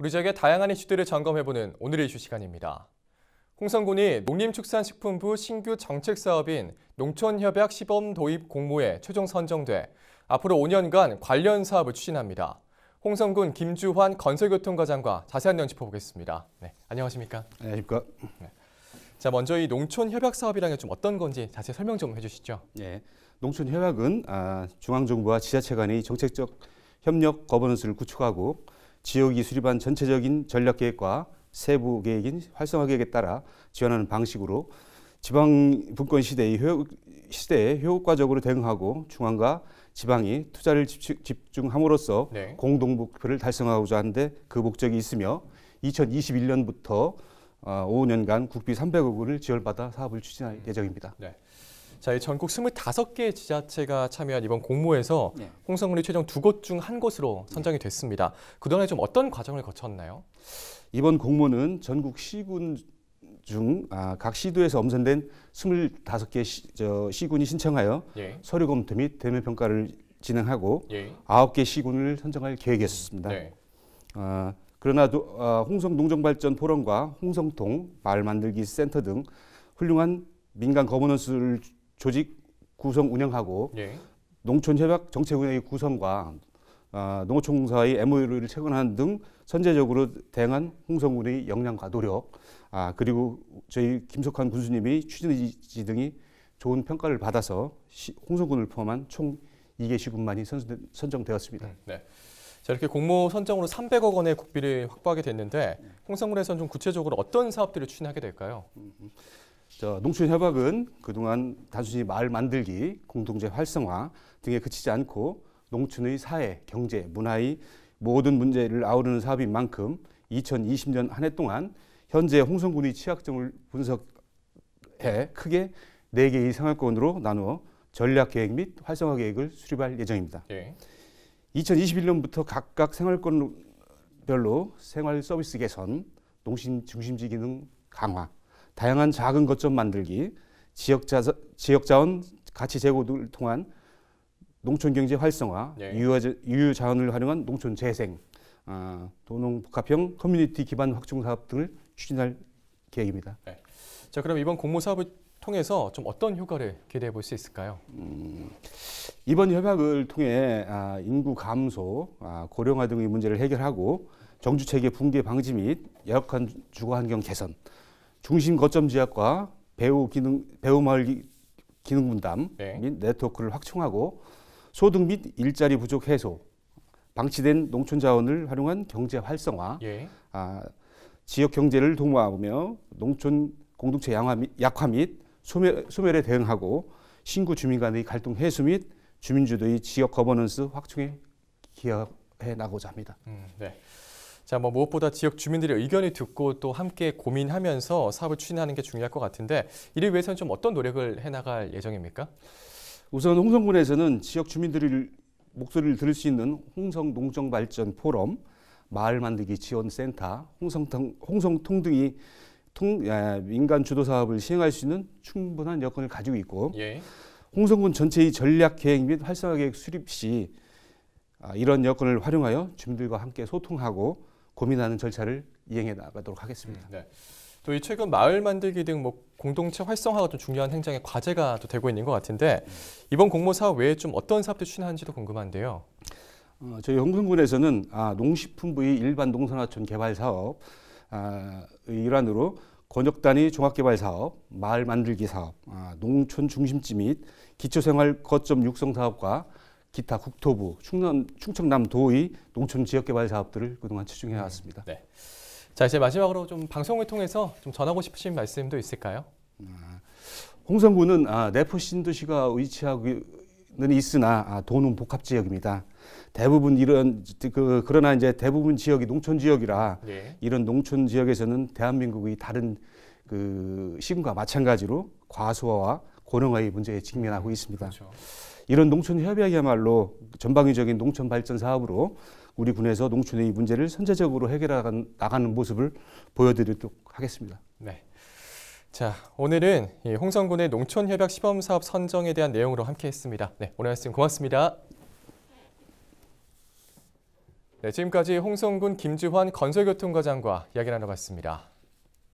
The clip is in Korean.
우리 지역의 다양한 이슈들을 점검해보는 오늘의 이슈 시간입니다. 홍성군이 농림축산식품부 신규 정책 사업인 농촌협약 시범 도입 공모에 최종 선정돼 앞으로 5년간 관련 사업을 추진합니다. 홍성군 김주환 건설교통과장과 자세한 내용 짚어보겠습니다. 네, 안녕하십니까? 안녕하십니까? 네. 자, 먼저 이 농촌협약 사업이라는 게좀 어떤 건지 자세히 설명 좀 해주시죠. 네, 농촌협약은 아, 중앙정부와 지자체 간의 정책적 협력 거버넌스를 구축하고 지역이수립안 전체적인 전략계획과 세부 계획인 활성화 계획에 따라 지원하는 방식으로 지방 분권 시대의 효, 시대에 효과적으로 대응하고 중앙과 지방이 투자를 집중함으로써 네. 공동 목표를 달성하고자 하는데 그 목적이 있으며 2021년부터 5년간 어, 국비 300억 원을 지원받아 사업을 추진할 음. 예정입니다. 네. 자, 이 전국 25개 지자체가 참여한 이번 공모에서 네. 홍성군이 최종 두 곳 중 한 곳으로 선정이 네. 됐습니다. 그동안에 좀 어떤 과정을 거쳤나요? 이번 공모는 전국 시군 중각 아, 시도에서 엄선된 25개 시, 저, 시군이 신청하여 예. 서류 검토 및 대면 평가를 진행하고 예. 9개 시군을 선정할 계획이었습니다. 네. 아, 그러나 도, 아, 홍성 농정발전 포럼과 홍성통, 말 만들기 센터 등 훌륭한 민간 거버넌스를 조직 구성 운영하고 예. 농촌협약 정책 운영의 구성과 어, 농어총사의 MOU를 채체하는등 선제적으로 대응한 홍성군의 역량과 노력, 아, 그리고 저희 김석환 군수님이 추진 의지 등이 좋은 평가를 받아서 시, 홍성군을 포함한 총 2개 시군만이 선, 선정되었습니다. 음, 네. 자, 이렇게 공모 선정으로 300억 원의 국비를 확보하게 됐는데 홍성군에서는 좀 구체적으로 어떤 사업들을 추진하게 될까요? 음, 음. 저 농촌협약은 그동안 단순히 마을 만들기, 공동체 활성화 등에 그치지 않고 농촌의 사회, 경제, 문화의 모든 문제를 아우르는 사업인 만큼 2020년 한 해 동안 현재 홍성군의 취약점을 분석해 크게 네개의 생활권으로 나누어 전략계획 및 활성화 계획을 수립할 예정입니다. 예. 2021년부터 각각 생활권별로 생활 서비스 개선, 농심 중심지 기능 강화, 다양한 작은 거점 만들기, 지역자, 지역자원 가치 제고를 통한 농촌경제 활성화, 예. 네. 유유자원을 활용한 농촌 재생, 어, 아, 도농복합형 커뮤니티 기반 확충 사업 등을 추진할 계획입니다. 네. 자 그럼 이번 공모 사업을 통해서 좀 어떤 효과를 기대해 볼 수 있을까요? 음, 이번 협약을 통해 아, 인구 감소, 아, 고령화 등의 문제를 해결하고 정주체계 붕괴 방지 및 열악한 주거 환경 개선, 중심 거점 지역과 배우 기능 배우 마을 기능 분담 네. 및 네트워크를 확충하고 소득 및 일자리 부족 해소, 방치된 농촌 자원을 활용한 경제 활성화, 예. 아, 지역 경제를 도모하며 농촌 공동체 양화 및, 약화 및 소멸, 소멸에 대응하고 신구 주민 간의 갈등 해소 및 주민주도의 지역 거버넌스 확충에 기여해 나고자 가 합니다. 음, 네. 자, 뭐 무엇보다 지역 주민들의 의견을 듣고 또 함께 고민하면서 사업을 추진하는 게 중요할 것 같은데 이를 위해서는 좀 어떤 노력을 해나갈 예정입니까? 우선 홍성군에서는 지역 주민들의 목소리를 들을 수 있는 홍성 농정 발전 포럼, 마을 만들기 지원 센터, 홍성통, 홍성통 등이 통, 예, 민간 주도 사업을 시행할 수 있는 충분한 여건을 가지고 있고 예. 홍성군 전체의 전략 계획 및 활성화 계획 수립 시 아, 이런 여건을 활용하여 주민들과 함께 소통하고 고민하는 절차를 이행해 나가도록 하겠습니다. 음, 네. 또이 최근 마을 만들기 등 뭐 공동체 활성화가 또 중요한 행정의 과제가 또 되고 있는 것 같은데 이번 공모 사 외에 좀 어떤 사업들 추진하는지도 궁금한데요. 어, 저희 영등군에서는 아, 농식품 부위 일반 농산화촌 개발 사업 아, 일환으로 권역단위 종합개발 사업, 마을 만들기 사업, 아, 농촌 중심지 및 기초생활 거점 육성 사업과 기타 국토부, 충남, 충청남도의 농촌 지역개발 사업들을 그동안 추진해 네. 왔습니다. 네. 자 이제 마지막으로 좀 방송을 통해서 좀 전하고 싶으신 말씀도 있을까요? 아, 홍성군은 아, 내포 신도시가 위치하고는 있으나 아, 도는 복합 지역입니다. 대부분 이런 그 그러나 이제 대부분 지역이 농촌 지역이라 네. 이런 농촌 지역에서는 대한민국의 다른 그 시군과 마찬가지로 과수화와 고령화의 문제에 직면하고 있습니다. 그렇죠. 이런 농촌협약이야말로 전방위적인 농촌 발전 사업으로 우리 군에서 농촌의 문제를 선제적으로 해결해 나가는 모습을 보여드리도록 하겠습니다. 네. 자, 오늘은 홍성군의 농촌협약 시범사업 선정에 대한 내용으로 함께했습니다. 네, 오늘 말씀 고맙습니다. 네, 지금까지 홍성군 김주환 건설교통과장과 이야기 나눠봤습니다.